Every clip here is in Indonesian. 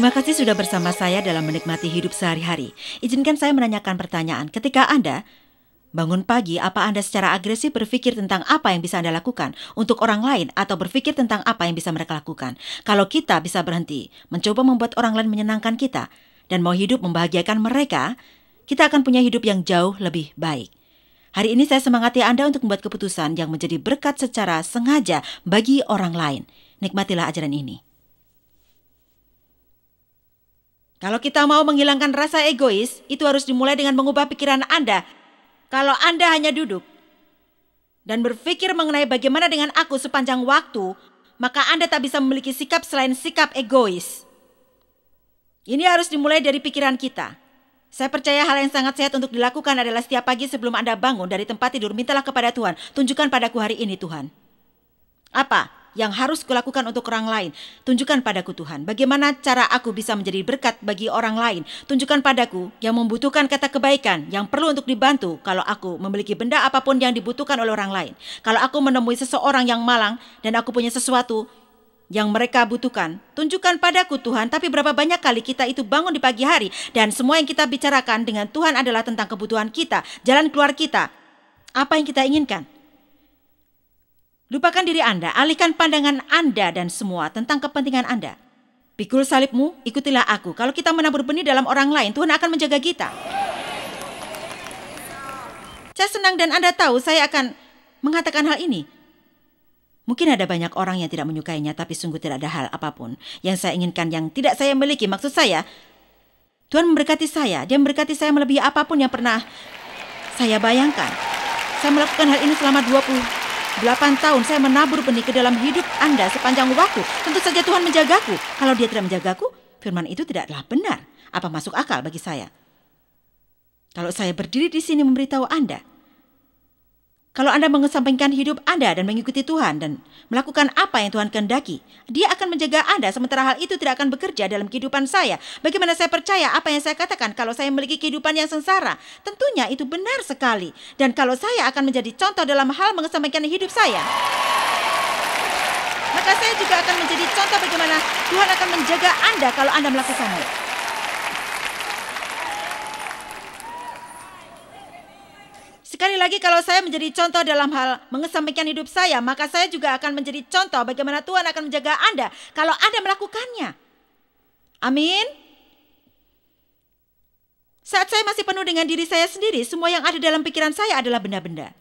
Terima kasih sudah bersama saya dalam menikmati hidup sehari-hari. Izinkan saya menanyakan pertanyaan. Ketika Anda bangun pagi, apa Anda secara agresif berpikir tentang apa yang bisa Anda lakukan untuk orang lain atau berpikir tentang apa yang bisa mereka lakukan? Kalau kita bisa berhenti, mencoba membuat orang lain menyenangkan kita, dan mau hidup membahagiakan mereka, kita akan punya hidup yang jauh lebih baik. Hari ini saya semangati Anda untuk membuat keputusan yang menjadi berkat secara sengaja bagi orang lain. Nikmatilah ajaran ini. Kalau kita mau menghilangkan rasa egois, itu harus dimulai dengan mengubah pikiran Anda. Kalau Anda hanya duduk dan berpikir mengenai bagaimana dengan aku sepanjang waktu, maka Anda tak bisa memiliki sikap selain sikap egois. Ini harus dimulai dari pikiran kita. Saya percaya hal yang sangat sehat untuk dilakukan adalah setiap pagi sebelum Anda bangun dari tempat tidur, mintalah kepada Tuhan, tunjukkan padaku hari ini Tuhan. Apa? yang harus kulakukan untuk orang lain. Tunjukkan padaku Tuhan, bagaimana cara aku bisa menjadi berkat bagi orang lain. Tunjukkan padaku yang membutuhkan kata kebaikan, yang perlu untuk dibantu kalau aku memiliki benda apapun yang dibutuhkan oleh orang lain. Kalau aku menemui seseorang yang malang dan aku punya sesuatu yang mereka butuhkan, tunjukkan padaku Tuhan, tapi berapa banyak kali kita itu bangun di pagi hari dan semua yang kita bicarakan dengan Tuhan adalah tentang kebutuhan kita, jalan keluar kita, apa yang kita inginkan. Lupakan diri Anda, alihkan pandangan Anda dan semua tentang kepentingan Anda. Pikul salibmu, ikutilah aku. Kalau kita menabur benih dalam orang lain, Tuhan akan menjaga kita. Saya senang dan Anda tahu saya akan mengatakan hal ini. Mungkin ada banyak orang yang tidak menyukainya, tapi sungguh tidak ada hal apapun yang saya inginkan yang tidak saya miliki. Maksud saya, Tuhan memberkati saya. Dia memberkati saya melebihi apapun yang pernah saya bayangkan. Saya melakukan hal ini selama 20 Delapan tahun saya menabur benih ke dalam hidup Anda sepanjang waktu. Tentu saja Tuhan menjagaku. Kalau dia tidak menjagaku, firman itu tidaklah benar. Apa masuk akal bagi saya? Kalau saya berdiri di sini memberitahu Anda, kalau Anda mengesampingkan hidup Anda dan mengikuti Tuhan dan melakukan apa yang Tuhan kehendaki, Dia akan menjaga Anda sementara hal itu tidak akan bekerja dalam kehidupan saya. Bagaimana saya percaya apa yang saya katakan kalau saya memiliki kehidupan yang sengsara? Tentunya itu benar sekali. Dan kalau saya akan menjadi contoh dalam hal mengesampingkan hidup saya, maka saya juga akan menjadi contoh bagaimana Tuhan akan menjaga Anda kalau Anda melakukannya. lagi kalau saya menjadi contoh dalam hal mengesampingkan hidup saya, maka saya juga akan menjadi contoh bagaimana Tuhan akan menjaga Anda kalau Anda melakukannya. Amin. Saat saya masih penuh dengan diri saya sendiri, semua yang ada dalam pikiran saya adalah benda-benda.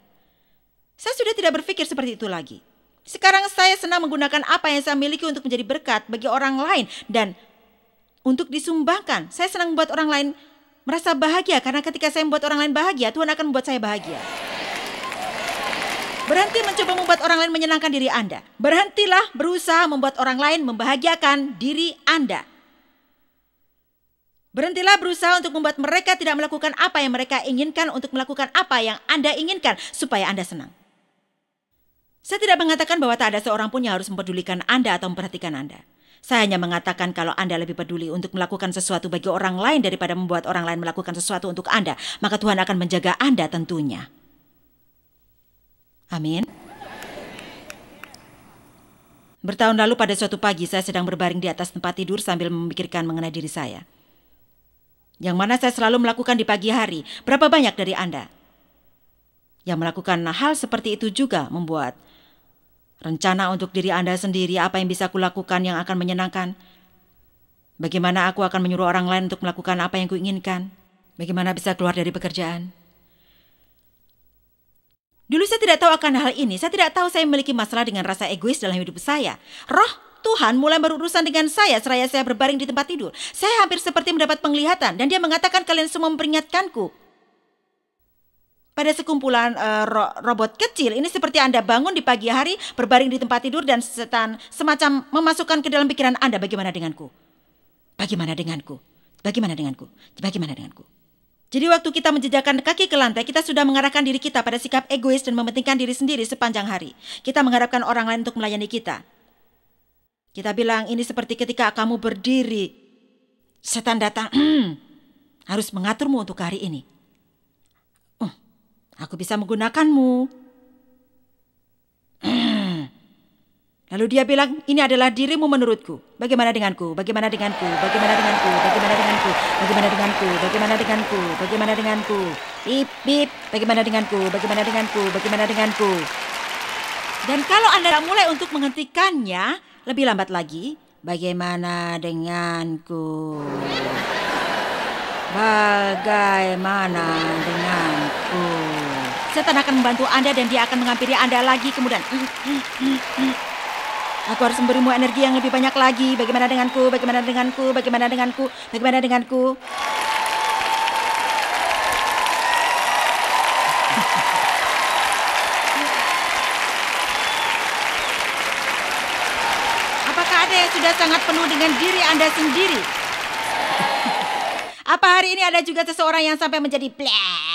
Saya sudah tidak berpikir seperti itu lagi. Sekarang saya senang menggunakan apa yang saya miliki untuk menjadi berkat bagi orang lain dan untuk disumbangkan. Saya senang membuat orang lain merasa bahagia karena ketika saya membuat orang lain bahagia, Tuhan akan membuat saya bahagia. Berhenti mencoba membuat orang lain menyenangkan diri Anda. Berhentilah berusaha membuat orang lain membahagiakan diri Anda. Berhentilah berusaha untuk membuat mereka tidak melakukan apa yang mereka inginkan untuk melakukan apa yang Anda inginkan supaya Anda senang. Saya tidak mengatakan bahwa tak ada seorang pun yang harus mempedulikan Anda atau memperhatikan Anda. Saya hanya mengatakan kalau Anda lebih peduli untuk melakukan sesuatu bagi orang lain daripada membuat orang lain melakukan sesuatu untuk Anda, maka Tuhan akan menjaga Anda tentunya. Amin. Bertahun lalu pada suatu pagi saya sedang berbaring di atas tempat tidur sambil memikirkan mengenai diri saya. Yang mana saya selalu melakukan di pagi hari. Berapa banyak dari Anda? Yang melakukan hal seperti itu juga membuat Rencana untuk diri Anda sendiri, apa yang bisa kulakukan yang akan menyenangkan? Bagaimana aku akan menyuruh orang lain untuk melakukan apa yang kuinginkan? Bagaimana bisa keluar dari pekerjaan? Dulu saya tidak tahu akan hal ini. Saya tidak tahu saya memiliki masalah dengan rasa egois dalam hidup saya. Roh Tuhan mulai berurusan dengan saya seraya saya berbaring di tempat tidur. Saya hampir seperti mendapat penglihatan dan dia mengatakan kalian semua memperingatkanku pada sekumpulan uh, ro robot kecil ini seperti Anda bangun di pagi hari, berbaring di tempat tidur dan setan semacam memasukkan ke dalam pikiran Anda bagaimana denganku? Bagaimana denganku? Bagaimana denganku? Bagaimana denganku? Jadi waktu kita menjejakkan kaki ke lantai, kita sudah mengarahkan diri kita pada sikap egois dan mementingkan diri sendiri sepanjang hari. Kita mengharapkan orang lain untuk melayani kita. Kita bilang ini seperti ketika kamu berdiri. Setan datang harus mengaturmu untuk hari ini. Aku bisa menggunakanmu. Lalu dia bilang, ini adalah dirimu menurutku. Bagaimana denganku? Bagaimana denganku? Bagaimana denganku? Bagaimana denganku? Bagaimana denganku? Bagaimana denganku? Bagaimana denganku? Bip, bip. Bagaimana denganku? Bagaimana denganku? Bagaimana denganku? Dan kalau Anda mulai untuk menghentikannya, lebih lambat lagi, bagaimana denganku? Bagaimana dengan Setan akan membantu Anda dan dia akan menghampiri Anda lagi kemudian. Aku harus memberimu energi yang lebih banyak lagi. Bagaimana denganku? Bagaimana denganku? Bagaimana denganku? Bagaimana denganku? Apakah ada yang sudah sangat penuh dengan diri Anda sendiri? Apa hari ini ada juga seseorang yang sampai menjadi black?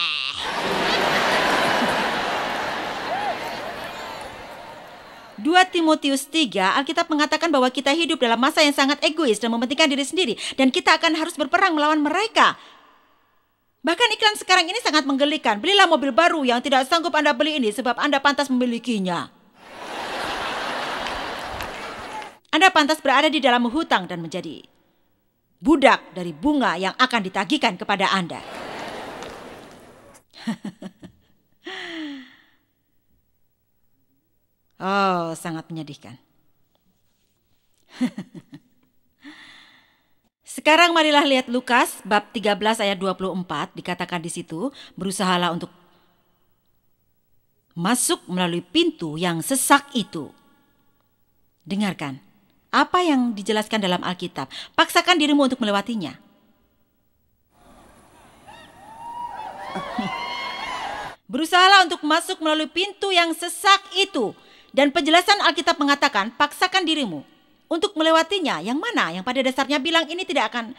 2 Timotius 3 Alkitab mengatakan bahwa kita hidup dalam masa yang sangat egois dan mementingkan diri sendiri dan kita akan harus berperang melawan mereka. Bahkan iklan sekarang ini sangat menggelikan. Belilah mobil baru yang tidak sanggup Anda beli ini sebab Anda pantas memilikinya. Anda pantas berada di dalam hutang dan menjadi budak dari bunga yang akan ditagihkan kepada Anda. Oh, sangat menyedihkan. Sekarang marilah lihat Lukas bab 13 ayat 24 dikatakan di situ berusahalah untuk masuk melalui pintu yang sesak itu. Dengarkan apa yang dijelaskan dalam Alkitab. Paksakan dirimu untuk melewatinya. Berusahalah untuk masuk melalui pintu yang sesak itu dan penjelasan Alkitab mengatakan, paksakan dirimu untuk melewatinya. Yang mana? Yang pada dasarnya bilang ini tidak akan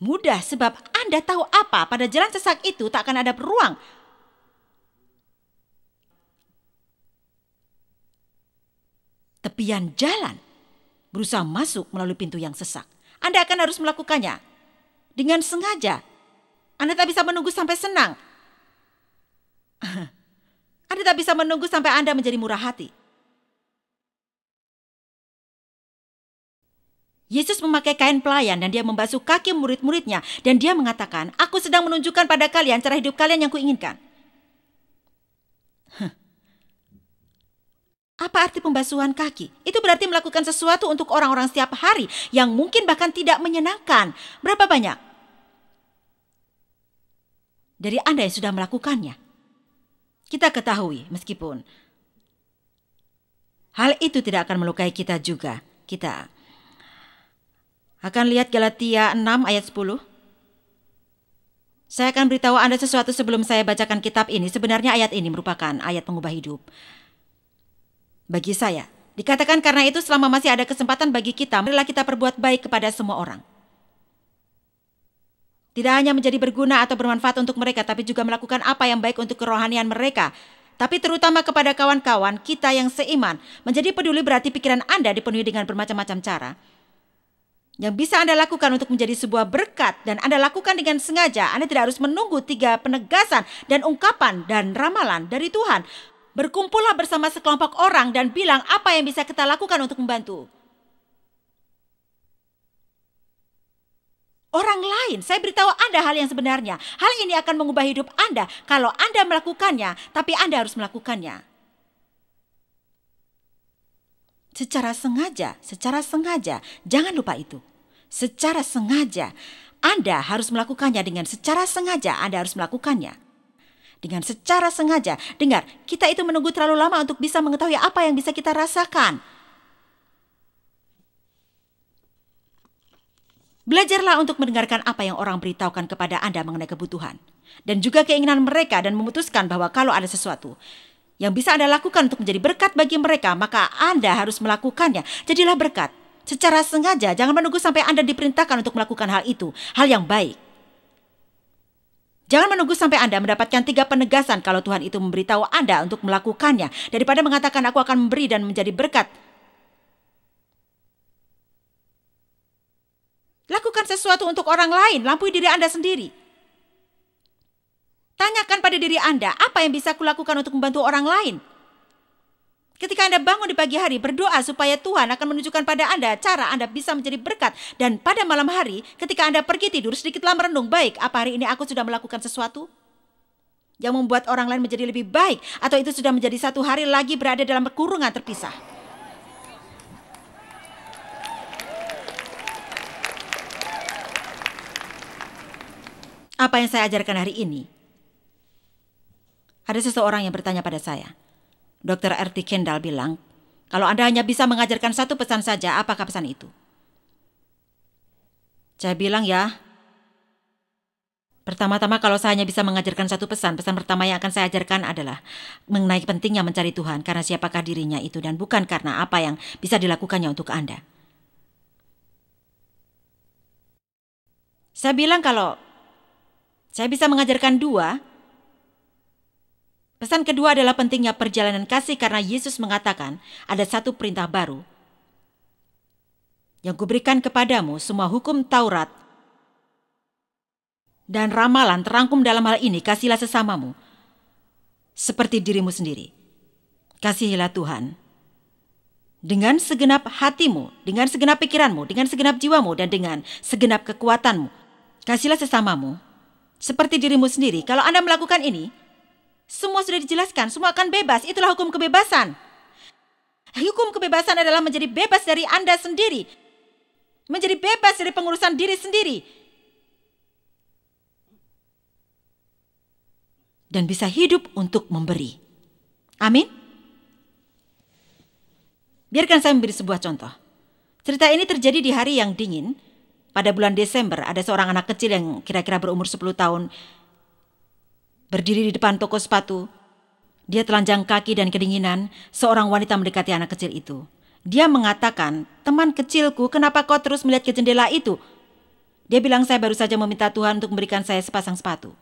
mudah sebab Anda tahu apa pada jalan sesak itu tak akan ada ruang. Tepian jalan berusaha masuk melalui pintu yang sesak. Anda akan harus melakukannya dengan sengaja. Anda tak bisa menunggu sampai senang. Anda tak bisa menunggu sampai Anda menjadi murah hati. Yesus memakai kain pelayan dan dia membasuh kaki murid-muridnya dan dia mengatakan, Aku sedang menunjukkan pada kalian cara hidup kalian yang kuinginkan. Huh. Apa arti pembasuhan kaki? Itu berarti melakukan sesuatu untuk orang-orang setiap hari yang mungkin bahkan tidak menyenangkan. Berapa banyak? Dari Anda yang sudah melakukannya kita ketahui meskipun hal itu tidak akan melukai kita juga. Kita akan lihat Galatia 6 ayat 10. Saya akan beritahu Anda sesuatu sebelum saya bacakan kitab ini. Sebenarnya ayat ini merupakan ayat pengubah hidup. Bagi saya, dikatakan karena itu selama masih ada kesempatan bagi kita, marilah kita perbuat baik kepada semua orang tidak hanya menjadi berguna atau bermanfaat untuk mereka, tapi juga melakukan apa yang baik untuk kerohanian mereka. Tapi terutama kepada kawan-kawan kita yang seiman, menjadi peduli berarti pikiran Anda dipenuhi dengan bermacam-macam cara. Yang bisa Anda lakukan untuk menjadi sebuah berkat dan Anda lakukan dengan sengaja, Anda tidak harus menunggu tiga penegasan dan ungkapan dan ramalan dari Tuhan. Berkumpullah bersama sekelompok orang dan bilang apa yang bisa kita lakukan untuk membantu. orang lain. Saya beritahu Anda hal yang sebenarnya. Hal ini akan mengubah hidup Anda kalau Anda melakukannya, tapi Anda harus melakukannya. Secara sengaja, secara sengaja, jangan lupa itu. Secara sengaja, Anda harus melakukannya dengan secara sengaja, Anda harus melakukannya. Dengan secara sengaja, dengar, kita itu menunggu terlalu lama untuk bisa mengetahui apa yang bisa kita rasakan. Belajarlah untuk mendengarkan apa yang orang beritahukan kepada Anda mengenai kebutuhan dan juga keinginan mereka dan memutuskan bahwa kalau ada sesuatu yang bisa Anda lakukan untuk menjadi berkat bagi mereka, maka Anda harus melakukannya. Jadilah berkat. Secara sengaja, jangan menunggu sampai Anda diperintahkan untuk melakukan hal itu, hal yang baik. Jangan menunggu sampai Anda mendapatkan tiga penegasan kalau Tuhan itu memberitahu Anda untuk melakukannya, daripada mengatakan aku akan memberi dan menjadi berkat, Lakukan sesuatu untuk orang lain, lampui diri Anda sendiri. Tanyakan pada diri Anda, apa yang bisa kulakukan untuk membantu orang lain? Ketika Anda bangun di pagi hari, berdoa supaya Tuhan akan menunjukkan pada Anda cara Anda bisa menjadi berkat. Dan pada malam hari, ketika Anda pergi tidur, sedikitlah merenung, baik, apa hari ini aku sudah melakukan sesuatu? Yang membuat orang lain menjadi lebih baik, atau itu sudah menjadi satu hari lagi berada dalam kurungan terpisah. apa yang saya ajarkan hari ini? Ada seseorang yang bertanya pada saya. Dr. R.T. Kendall bilang, kalau Anda hanya bisa mengajarkan satu pesan saja, apakah pesan itu? Saya bilang ya, pertama-tama kalau saya hanya bisa mengajarkan satu pesan, pesan pertama yang akan saya ajarkan adalah mengenai pentingnya mencari Tuhan karena siapakah dirinya itu dan bukan karena apa yang bisa dilakukannya untuk Anda. Saya bilang kalau saya bisa mengajarkan dua. Pesan kedua adalah pentingnya perjalanan kasih karena Yesus mengatakan ada satu perintah baru. Yang kuberikan kepadamu semua hukum Taurat dan ramalan terangkum dalam hal ini kasihlah sesamamu seperti dirimu sendiri. Kasihilah Tuhan dengan segenap hatimu, dengan segenap pikiranmu, dengan segenap jiwamu, dan dengan segenap kekuatanmu. Kasihlah sesamamu seperti dirimu sendiri, kalau Anda melakukan ini, semua sudah dijelaskan, semua akan bebas. Itulah hukum kebebasan. Hukum kebebasan adalah menjadi bebas dari Anda sendiri, menjadi bebas dari pengurusan diri sendiri, dan bisa hidup untuk memberi. Amin. Biarkan saya memberi sebuah contoh. Cerita ini terjadi di hari yang dingin, pada bulan Desember ada seorang anak kecil yang kira-kira berumur 10 tahun berdiri di depan toko sepatu. Dia telanjang kaki dan kedinginan, seorang wanita mendekati anak kecil itu. Dia mengatakan, teman kecilku kenapa kau terus melihat ke jendela itu? Dia bilang saya baru saja meminta Tuhan untuk memberikan saya sepasang sepatu.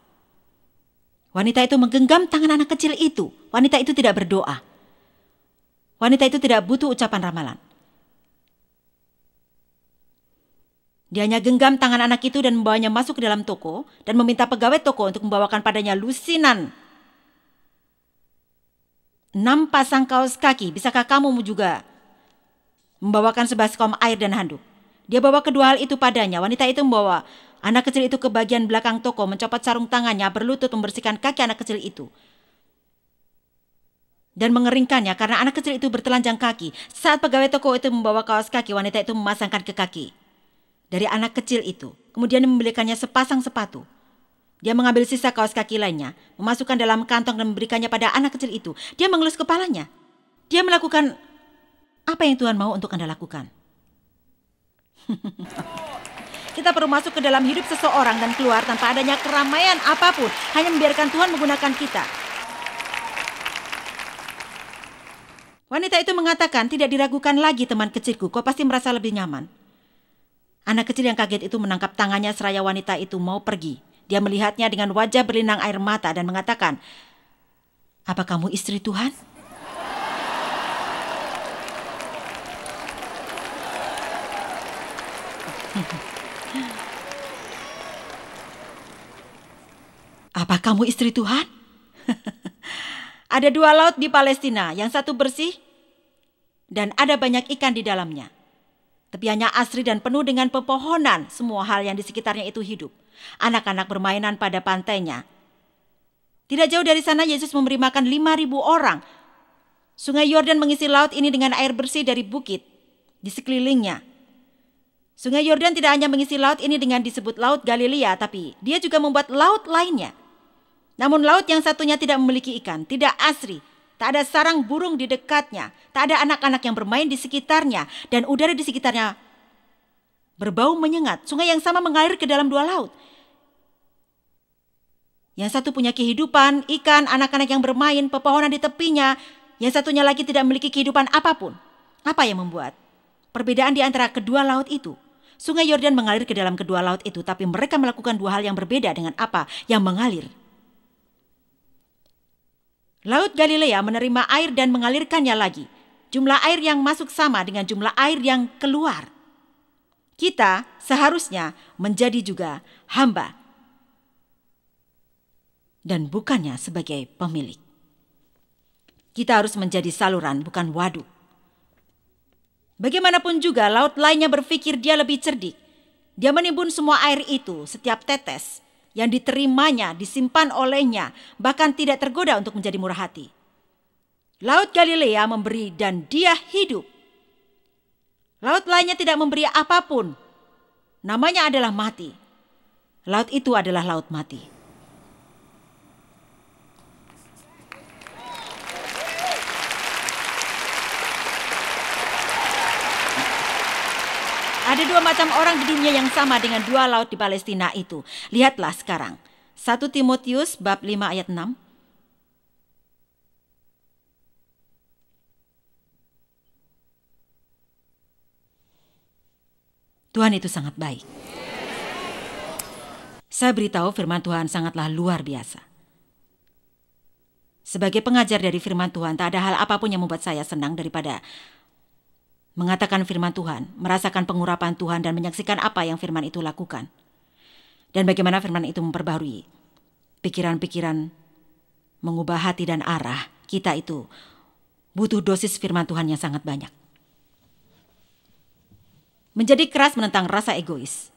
Wanita itu menggenggam tangan anak kecil itu. Wanita itu tidak berdoa. Wanita itu tidak butuh ucapan ramalan. Dia hanya genggam tangan anak itu dan membawanya masuk ke dalam toko dan meminta pegawai toko untuk membawakan padanya lusinan. Enam pasang kaos kaki, bisakah kamu juga membawakan sebaskom air dan handuk? Dia bawa kedua hal itu padanya. Wanita itu membawa anak kecil itu ke bagian belakang toko, mencopot sarung tangannya, berlutut membersihkan kaki anak kecil itu dan mengeringkannya karena anak kecil itu bertelanjang kaki. Saat pegawai toko itu membawa kaos kaki, wanita itu memasangkan ke kaki dari anak kecil itu, kemudian membelikannya sepasang sepatu. Dia mengambil sisa kaos kaki lainnya, memasukkan dalam kantong dan memberikannya pada anak kecil itu. Dia mengelus kepalanya. Dia melakukan apa yang Tuhan mau untuk Anda lakukan. Kita perlu masuk ke dalam hidup seseorang dan keluar tanpa adanya keramaian apapun, hanya membiarkan Tuhan menggunakan kita. Wanita itu mengatakan, "Tidak diragukan lagi, teman kecilku, kau pasti merasa lebih nyaman." Anak kecil yang kaget itu menangkap tangannya seraya wanita itu mau pergi. Dia melihatnya dengan wajah berlinang air mata dan mengatakan, apa kamu istri Tuhan? Apa kamu istri Tuhan? ada dua laut di Palestina, yang satu bersih dan ada banyak ikan di dalamnya. Tepiannya asri dan penuh dengan pepohonan, semua hal yang di sekitarnya itu hidup. Anak-anak bermainan pada pantainya. Tidak jauh dari sana Yesus memberi makan ribu orang. Sungai Yordan mengisi laut ini dengan air bersih dari bukit di sekelilingnya. Sungai Yordan tidak hanya mengisi laut ini dengan disebut laut Galilea, tapi dia juga membuat laut lainnya. Namun laut yang satunya tidak memiliki ikan, tidak asri, tak ada sarang burung di dekatnya, tak ada anak-anak yang bermain di sekitarnya, dan udara di sekitarnya berbau menyengat. Sungai yang sama mengalir ke dalam dua laut. Yang satu punya kehidupan, ikan, anak-anak yang bermain, pepohonan di tepinya. Yang satunya lagi tidak memiliki kehidupan apapun. Apa yang membuat? Perbedaan di antara kedua laut itu. Sungai Yordan mengalir ke dalam kedua laut itu, tapi mereka melakukan dua hal yang berbeda dengan apa yang mengalir Laut Galilea menerima air dan mengalirkannya lagi. Jumlah air yang masuk sama dengan jumlah air yang keluar. Kita seharusnya menjadi juga hamba dan bukannya sebagai pemilik. Kita harus menjadi saluran, bukan waduk. Bagaimanapun juga, laut lainnya berpikir dia lebih cerdik. Dia menimbun semua air itu, setiap tetes, yang diterimanya, disimpan olehnya, bahkan tidak tergoda untuk menjadi murah hati. Laut Galilea memberi dan dia hidup. Laut lainnya tidak memberi apapun. Namanya adalah mati. Laut itu adalah laut mati. Ada dua macam orang di dunia yang sama dengan dua laut di Palestina itu. Lihatlah sekarang. 1 Timotius bab 5 ayat 6. Tuhan itu sangat baik. Saya beritahu firman Tuhan sangatlah luar biasa. Sebagai pengajar dari firman Tuhan, tak ada hal apapun yang membuat saya senang daripada mengatakan firman Tuhan, merasakan pengurapan Tuhan dan menyaksikan apa yang firman itu lakukan. Dan bagaimana firman itu memperbarui pikiran-pikiran, mengubah hati dan arah kita itu butuh dosis firman Tuhan yang sangat banyak. Menjadi keras menentang rasa egois,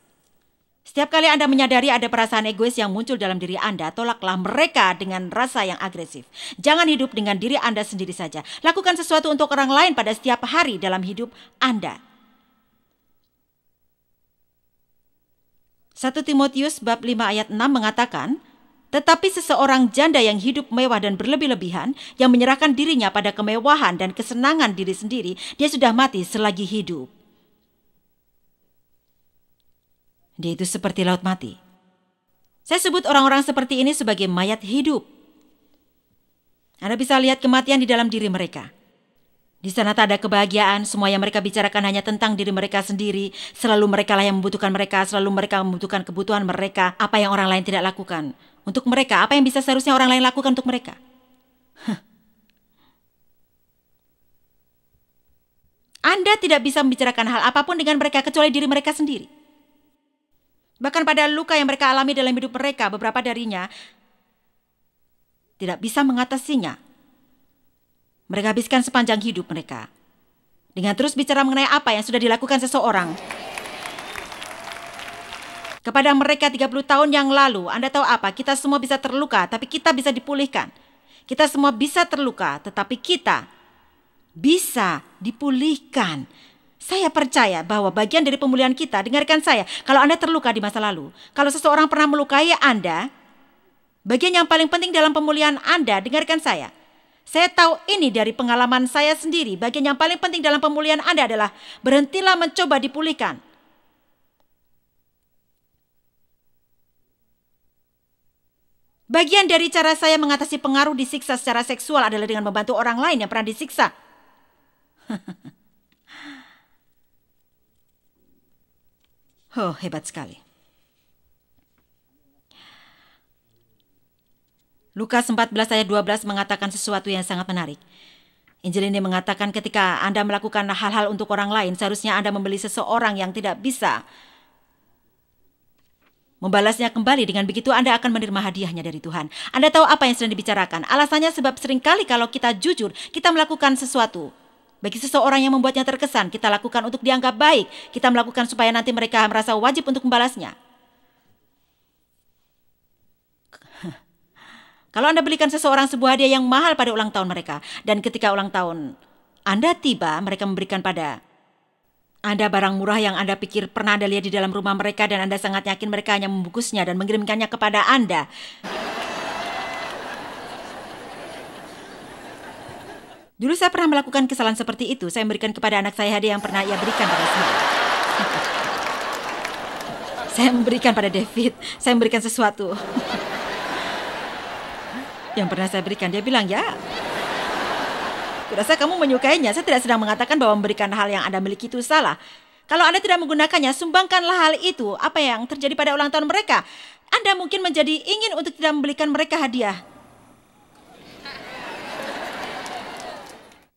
setiap kali Anda menyadari ada perasaan egois yang muncul dalam diri Anda, tolaklah mereka dengan rasa yang agresif. Jangan hidup dengan diri Anda sendiri saja. Lakukan sesuatu untuk orang lain pada setiap hari dalam hidup Anda. 1 Timotius bab 5 ayat 6 mengatakan, tetapi seseorang janda yang hidup mewah dan berlebih-lebihan, yang menyerahkan dirinya pada kemewahan dan kesenangan diri sendiri, dia sudah mati selagi hidup. Dia itu seperti laut mati. Saya sebut orang-orang seperti ini sebagai mayat hidup. Anda bisa lihat kematian di dalam diri mereka. Di sana tak ada kebahagiaan, semua yang mereka bicarakan hanya tentang diri mereka sendiri. Selalu mereka lah yang membutuhkan mereka, selalu mereka membutuhkan kebutuhan mereka, apa yang orang lain tidak lakukan. Untuk mereka, apa yang bisa seharusnya orang lain lakukan untuk mereka. Anda tidak bisa membicarakan hal apapun dengan mereka kecuali diri mereka sendiri. Bahkan pada luka yang mereka alami dalam hidup mereka, beberapa darinya tidak bisa mengatasinya. Mereka habiskan sepanjang hidup mereka dengan terus bicara mengenai apa yang sudah dilakukan seseorang. Kepada mereka 30 tahun yang lalu, Anda tahu apa? Kita semua bisa terluka, tapi kita bisa dipulihkan. Kita semua bisa terluka, tetapi kita bisa dipulihkan. Saya percaya bahwa bagian dari pemulihan kita, dengarkan saya, kalau Anda terluka di masa lalu, kalau seseorang pernah melukai Anda, bagian yang paling penting dalam pemulihan Anda, dengarkan saya. Saya tahu ini dari pengalaman saya sendiri, bagian yang paling penting dalam pemulihan Anda adalah berhentilah mencoba dipulihkan. Bagian dari cara saya mengatasi pengaruh disiksa secara seksual adalah dengan membantu orang lain yang pernah disiksa. Oh, hebat sekali. Lukas 14 ayat 12 mengatakan sesuatu yang sangat menarik. Injil ini mengatakan ketika Anda melakukan hal-hal untuk orang lain, seharusnya Anda membeli seseorang yang tidak bisa membalasnya kembali. Dengan begitu Anda akan menerima hadiahnya dari Tuhan. Anda tahu apa yang sedang dibicarakan. Alasannya sebab seringkali kalau kita jujur, kita melakukan sesuatu bagi seseorang yang membuatnya terkesan, kita lakukan untuk dianggap baik. Kita melakukan supaya nanti mereka merasa wajib untuk membalasnya. Kalau Anda belikan seseorang sebuah hadiah yang mahal pada ulang tahun mereka, dan ketika ulang tahun Anda tiba, mereka memberikan pada Anda barang murah yang Anda pikir pernah Anda lihat di dalam rumah mereka, dan Anda sangat yakin mereka hanya membungkusnya dan mengirimkannya kepada Anda. Dulu saya pernah melakukan kesalahan seperti itu. Saya memberikan kepada anak saya hadiah yang pernah ia berikan pada saya. saya memberikan pada David. Saya memberikan sesuatu. yang pernah saya berikan. Dia bilang, ya. Kurasa kamu menyukainya. Saya tidak sedang mengatakan bahwa memberikan hal yang Anda miliki itu salah. Kalau Anda tidak menggunakannya, sumbangkanlah hal itu. Apa yang terjadi pada ulang tahun mereka? Anda mungkin menjadi ingin untuk tidak membelikan mereka hadiah.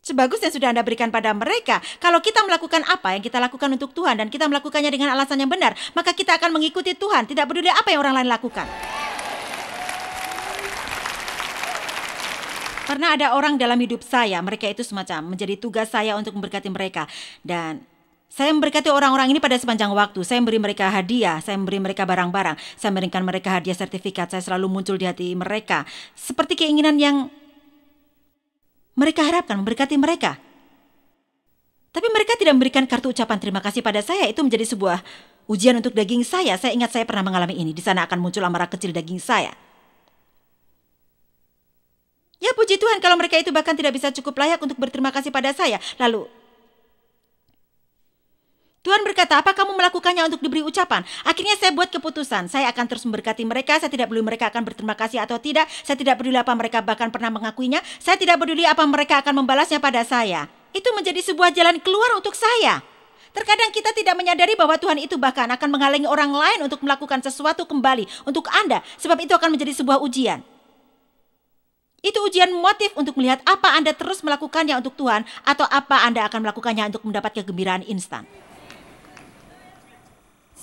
Sebagus yang sudah Anda berikan pada mereka, kalau kita melakukan apa yang kita lakukan untuk Tuhan dan kita melakukannya dengan alasan yang benar, maka kita akan mengikuti Tuhan, tidak peduli apa yang orang lain lakukan. Pernah ada orang dalam hidup saya, mereka itu semacam menjadi tugas saya untuk memberkati mereka. Dan saya memberkati orang-orang ini pada sepanjang waktu. Saya memberi mereka hadiah, saya memberi mereka barang-barang, saya memberikan mereka hadiah sertifikat, saya selalu muncul di hati mereka. Seperti keinginan yang mereka harapkan memberkati mereka. Tapi mereka tidak memberikan kartu ucapan terima kasih pada saya. Itu menjadi sebuah ujian untuk daging saya. Saya ingat saya pernah mengalami ini. Di sana akan muncul amarah kecil daging saya. Ya puji Tuhan kalau mereka itu bahkan tidak bisa cukup layak untuk berterima kasih pada saya. Lalu Tuhan berkata, apa kamu melakukannya untuk diberi ucapan? Akhirnya saya buat keputusan. Saya akan terus memberkati mereka. Saya tidak peduli mereka akan berterima kasih atau tidak. Saya tidak peduli apa mereka bahkan pernah mengakuinya. Saya tidak peduli apa mereka akan membalasnya pada saya. Itu menjadi sebuah jalan keluar untuk saya. Terkadang kita tidak menyadari bahwa Tuhan itu bahkan akan menghalangi orang lain untuk melakukan sesuatu kembali untuk Anda, sebab itu akan menjadi sebuah ujian. Itu ujian motif untuk melihat apa Anda terus melakukannya untuk Tuhan atau apa Anda akan melakukannya untuk mendapat kegembiraan instan.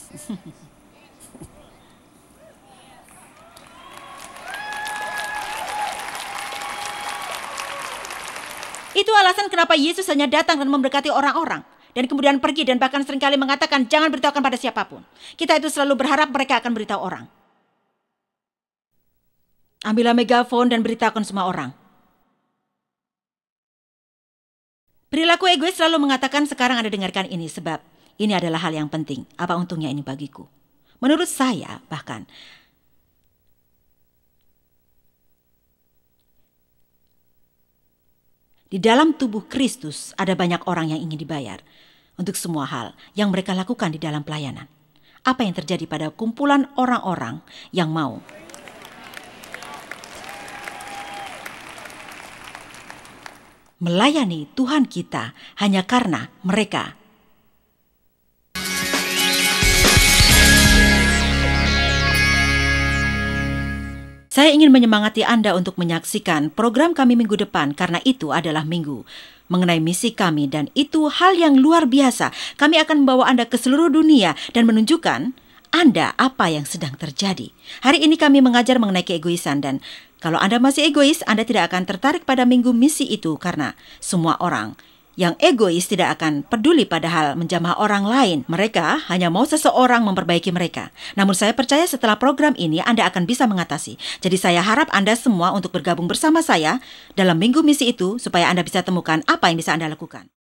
Itu alasan kenapa Yesus hanya datang dan memberkati orang-orang dan kemudian pergi dan bahkan seringkali mengatakan jangan beritahukan pada siapapun. Kita itu selalu berharap mereka akan beritahu orang. Ambillah megafon dan beritahukan semua orang. Perilaku egois selalu mengatakan sekarang Anda dengarkan ini sebab ini adalah hal yang penting. Apa untungnya ini bagiku? Menurut saya bahkan Di dalam tubuh Kristus ada banyak orang yang ingin dibayar untuk semua hal yang mereka lakukan di dalam pelayanan. Apa yang terjadi pada kumpulan orang-orang yang mau? Melayani Tuhan kita hanya karena mereka Saya ingin menyemangati Anda untuk menyaksikan program kami minggu depan karena itu adalah minggu mengenai misi kami dan itu hal yang luar biasa. Kami akan membawa Anda ke seluruh dunia dan menunjukkan Anda apa yang sedang terjadi. Hari ini kami mengajar mengenai keegoisan dan kalau Anda masih egois, Anda tidak akan tertarik pada minggu misi itu karena semua orang yang egois tidak akan peduli padahal menjamah orang lain. Mereka hanya mau seseorang memperbaiki mereka. Namun saya percaya setelah program ini Anda akan bisa mengatasi. Jadi saya harap Anda semua untuk bergabung bersama saya dalam minggu misi itu supaya Anda bisa temukan apa yang bisa Anda lakukan.